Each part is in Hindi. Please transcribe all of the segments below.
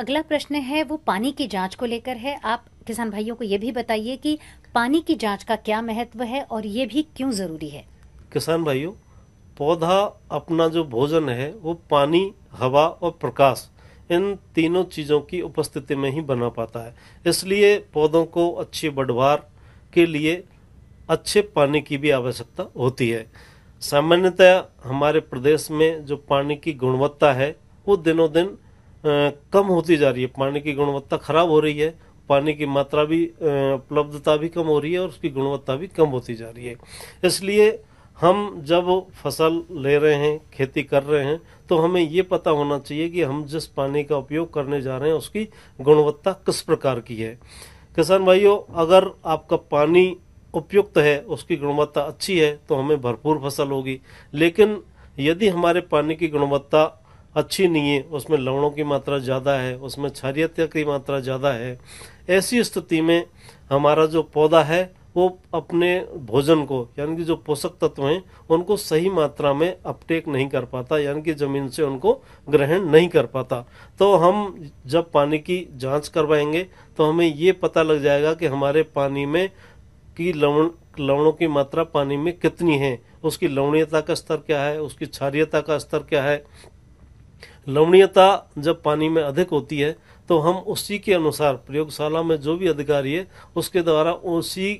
अगला प्रश्न है वो पानी की जांच को लेकर है आप किसान भाइयों को ये भी बताइए कि पानी की जांच का क्या महत्व है और ये भी क्यों ज़रूरी है किसान भाइयों पौधा अपना जो भोजन है वो पानी हवा और प्रकाश इन तीनों चीज़ों की उपस्थिति में ही बना पाता है इसलिए पौधों को अच्छे बढ़वार के लिए अच्छे पानी की भी आवश्यकता होती है सामान्यतः हमारे प्रदेश में जो पानी की गुणवत्ता है वो दिनों दिन कम होती जा रही है पानी की गुणवत्ता खराब हो रही है पानी की मात्रा भी उपलब्धता भी कम हो रही है और उसकी गुणवत्ता भी कम होती जा रही है इसलिए हम जब फसल ले रहे हैं खेती कर रहे हैं तो हमें ये पता होना चाहिए कि हम जिस पानी का उपयोग करने जा रहे हैं उसकी गुणवत्ता किस प्रकार की है किसान भाइयों अगर आपका पानी उपयुक्त है उसकी गुणवत्ता अच्छी है तो हमें भरपूर फसल होगी लेकिन यदि हमारे पानी की गुणवत्ता अच्छी नहीं है उसमें लवणों की मात्रा ज़्यादा है उसमें क्षारियता की मात्रा ज़्यादा है ऐसी स्थिति में हमारा जो पौधा है वो अपने भोजन को यानी कि जो पोषक तत्व हैं उनको सही मात्रा में अपटेक नहीं कर पाता यानी कि ज़मीन से उनको ग्रहण नहीं कर पाता तो हम जब पानी की जांच करवाएंगे तो हमें ये पता लग जाएगा कि हमारे पानी में की लवण लवणों की मात्रा पानी में कितनी है उसकी लवणीयता का स्तर क्या है उसकी क्षारियता का स्तर क्या है लवणीयता जब पानी में अधिक होती है तो हम उसी के अनुसार प्रयोगशाला में जो भी अधिकारी है उसके द्वारा उसी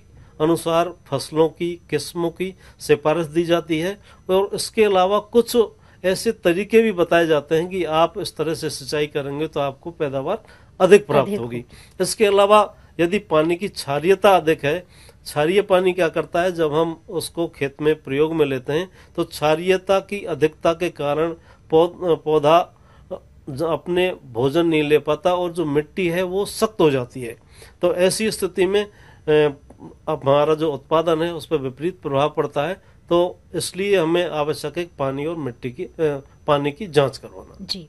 अनुसार फसलों की किस्मों की सिफारिश दी जाती है और इसके अलावा कुछ ऐसे तरीके भी बताए जाते हैं कि आप इस तरह से सिंचाई करेंगे तो आपको पैदावार अधिक प्राप्त होगी इसके अलावा यदि पानी की क्षारियता अधिक है क्षारिय पानी क्या करता है जब हम उसको खेत में प्रयोग में लेते हैं तो क्षारियता की अधिकता के कारण पौधा अपने भोजन नहीं ले पाता और जो मिट्टी है वो सख्त हो जाती है तो ऐसी स्थिति में हमारा जो उत्पादन है उस पर विपरीत प्रभाव पड़ता है तो इसलिए हमें आवश्यक है पानी और मिट्टी की पानी की जांच करवाना जी